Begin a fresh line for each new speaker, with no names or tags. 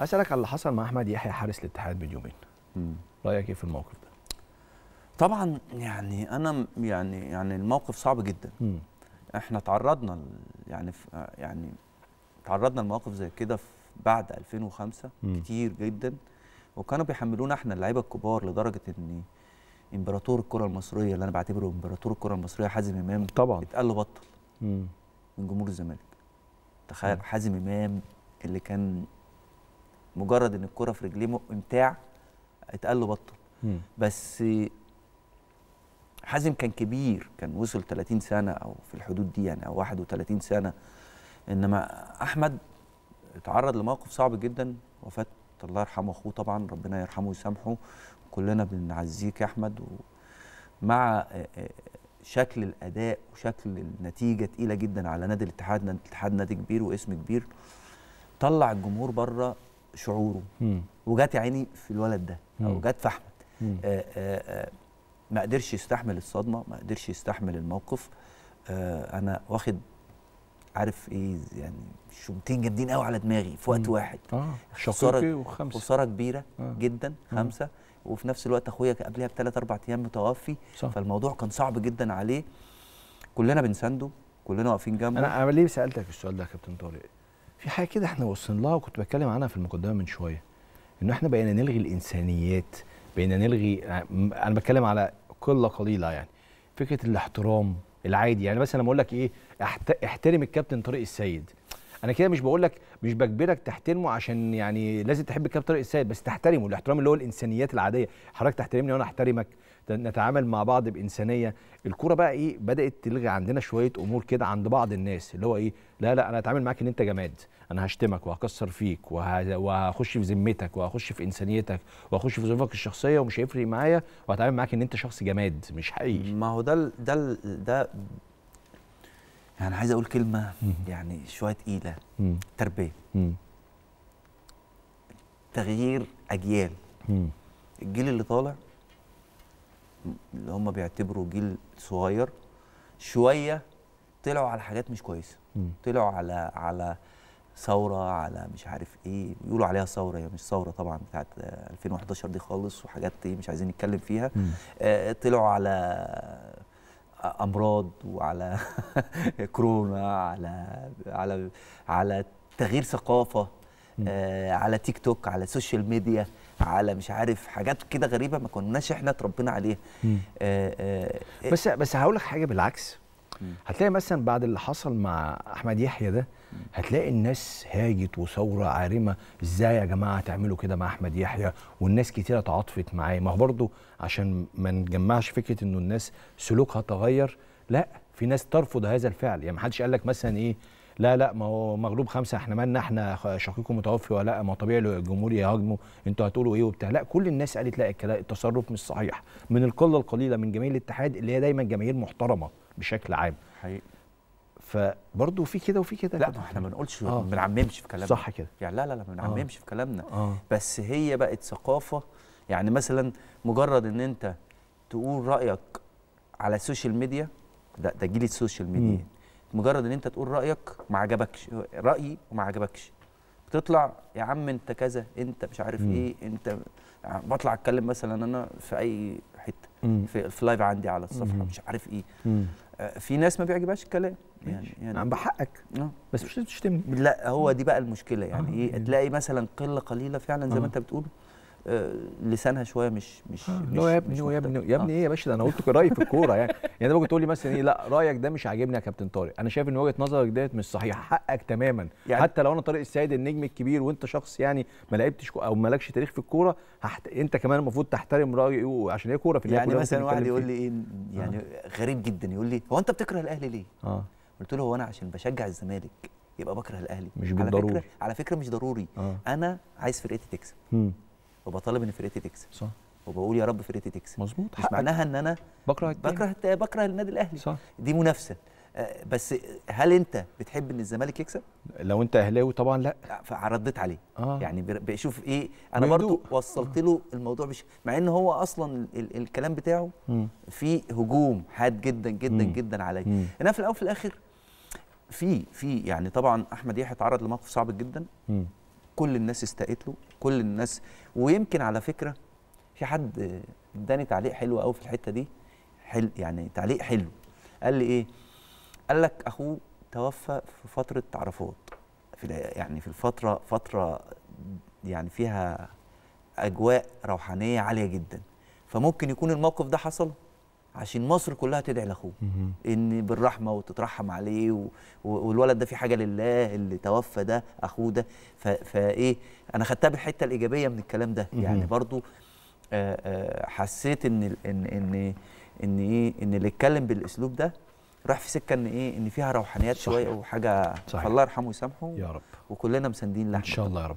اسالك على اللي حصل مع احمد يحيى حارس الاتحاد من يومين رايك ايه في الموقف ده طبعا يعني انا يعني يعني الموقف صعب جدا م. احنا
تعرضنا يعني يعني تعرضنا لمواقف زي كده في بعد 2005 م. كتير جدا وكانوا بيحملونا احنا اللعيبه الكبار لدرجه ان امبراطور الكره المصريه اللي انا بعتبره امبراطور الكره المصريه حازم امام طبعا اتقال له بطل م. من جمهور الزمالك تخيل حازم امام اللي كان مجرد ان الكره في رجليه امتاع اتقال له بطل بس حازم كان كبير كان وصل 30 سنه او في الحدود دي يعني او 31 سنه انما احمد اتعرض لموقف صعب جدا وفاه الله يرحمه اخوه طبعا ربنا يرحمه ويسامحه كلنا بنعزيك يا احمد ومع آه، آه، شكل الاداء وشكل النتيجه تقيله جدا على نادي الاتحاد نادي الاتحاد نادي كبير واسم كبير طلع الجمهور بره شعوره وجت وجات عيني في الولد ده او جت في احمد آه، آه، آه، ما قدرش يستحمل الصدمه ما قدرش يستحمل الموقف انا واخد عارف ايه يعني شومتين جامدين قوي على دماغي في وقت واحد آه.
خساره خساره كبيره آه.
جدا خمسه وفي نفس الوقت اخويا قبلها بثلاث اربع ايام متوفي صح. فالموضوع كان صعب جدا عليه كلنا بنسانده كلنا
واقفين جنبه انا ليه سالتك السؤال ده يا كابتن طارق في حاجه كده احنا وصلنا لها وكنت بتكلم عنها في المقدمه من شويه انه احنا بقينا نلغي الانسانيات بقينا نلغي انا بتكلم على قله قليله يعني فكره الاحترام العادي يعني مثلا لما اقول لك ايه احترم الكابتن طارق السيد انا كده مش بقول لك مش بجبرك تحترمه عشان يعني لازم تحب الكلام بطريقه السيد بس تحترمه الاحترام اللي هو الانسانيات العاديه حضرتك تحترمني وانا احترمك نتعامل مع بعض بانسانيه الكوره بقى ايه بدات تلغي عندنا شويه امور كده عند بعض الناس اللي هو ايه لا لا انا هتعامل معاك ان انت جماد انا هشتمك وهكسر فيك وهخش في ذمتك وهخش في انسانيتك وهخش في ظروفك الشخصيه ومش هيفرق معايا وهتعامل معاك ان انت شخص جماد مش حقيقي ما هو ده ده ده
يعني عايز اقول كلمه يعني شويه تقيله تربيه تغيير اجيال الجيل اللي طالع اللي هم بيعتبروا جيل صغير شويه طلعوا على حاجات مش كويسه طلعوا على على ثوره على مش عارف ايه بيقولوا عليها ثوره هي مش ثوره طبعا بتاعه 2011 دي خالص وحاجات ايه مش عايزين نتكلم فيها آه، طلعوا على امراض وعلى كورونا على على على تغيير ثقافه آه على تيك توك على السوشيال ميديا على مش عارف حاجات كده غريبه ما كناش احنا اتربينا عليها آه،,
آه آه بس بس هقول لك حاجه بالعكس هتلاقي مثلا بعد اللي حصل مع احمد يحيى ده هتلاقي الناس هاجت وثوره عارمه ازاي يا جماعه تعملوا كده مع احمد يحيى والناس كتيره تعاطفت معاه ما هو برضه عشان ما نجمعش فكره انه الناس سلوكها تغير لا في ناس ترفض هذا الفعل يعني ما حدش قال لك مثلا ايه لا لا ما هو مغلوب خمسه احنا مالنا احنا شقيقه متوفي ولا ما طبيعي الجمهور يهاجموا انتوا هتقولوا ايه وبتاع لا كل الناس قالت لا التصرف مش صحيح من القله القليله من جماهير الاتحاد اللي هي دايما جماهير محترمه بشكل عام حقيقي فبرضه في كده وفي كده لا احنا ما بنقولش آه. ما آه. بنعممش في كلامنا صح كده يعني لا لا لا ما آه. بنعممش آه.
في كلامنا آه. بس هي بقت ثقافه يعني مثلا مجرد ان انت تقول رايك على السوشيال ميديا ده ده جيل السوشيال ميديا مم. مجرد ان انت تقول رايك ما عجبكش رايي وما عجبكش بتطلع يا عم انت كذا انت مش عارف مم. ايه انت يعني بطلع اتكلم مثلا انا في اي حته في, في لايف عندي على الصفحه مم. مش عارف ايه مم. آه في ناس ما بيعجبهاش الكلام يعني يعني بحقك آه. بس مش تشتم لا هو دي بقى المشكله يعني آه. ايه تلاقي مثلا قله قليله فعلا زي آه. ما انت بتقول آه، لسانها شويه مش مش آه، مش يا ابني يا ابني
يا آه. ابني ايه يا باشا ده انا قلت رايي في الكوره يعني يعني ممكن تقول لي مثلا ايه لا رايك ده مش عاجبني يا كابتن طارق انا شايف ان وجهه نظرك ديت مش صحيحه حقك تماما يعني حتى لو انا طارق السيد النجم الكبير وانت شخص يعني ما لعبتش او ما لكش تاريخ في الكوره هحت... انت كمان المفروض تحترم رايي عشان هي كوره في يعني مثلا واحد يقول لي ايه يعني آه. غريب جدا يقول لي هو انت
بتكره الاهلي ليه؟
اه قلت
له هو انا عشان بشجع الزمالك يبقى بكره الاهلي مش بالضروري على فكره على فكره مش ضروري آه. انا عايز فرقتي تكسب وبطالب ان فرقتي تكسب صح وبقول يا رب فرقتي تكسب مظبوط مش معناها ان انا بكره بكره بكره النادي الاهلي صح دي منافسه آه، بس هل انت بتحب ان الزمالك يكسب؟ لو انت اهلاوي طبعا لا فرديت عليه آه. يعني بشوف ايه انا برضو وصلت له الموضوع مش مع ان هو اصلا ال الكلام بتاعه في هجوم حاد جدا جدا م. جدا عليا انا في الاول وفي الاخر في في يعني طبعا احمد يحيى اتعرض لموقف صعب جدا كل الناس استقت له كل الناس ويمكن على فكره في حد اداني تعليق حلو قوي في الحته دي حل يعني تعليق حلو قال لي ايه قال لك اخوه توفى في فتره عرفات في يعني في الفتره فتره يعني فيها اجواء روحانيه عاليه جدا فممكن يكون الموقف ده حصل عشان مصر كلها تدعي لاخوه ان بالرحمه وتترحم عليه و... والولد ده في حاجه لله اللي توفى ده اخوه ده ف... فايه انا خدتها بالحته الايجابيه من الكلام ده يعني برضو آآ آه، آآ آه، حسيت ان ال... ان ان ان ايه ان اللي اتكلم بالاسلوب ده راح في سكه ان ايه ان فيها روحانيات شويه وحاجه صحيح. فالله يرحمه ويسامحه يا رب وكلنا مساندين لاحمد ان شاء الله يا رب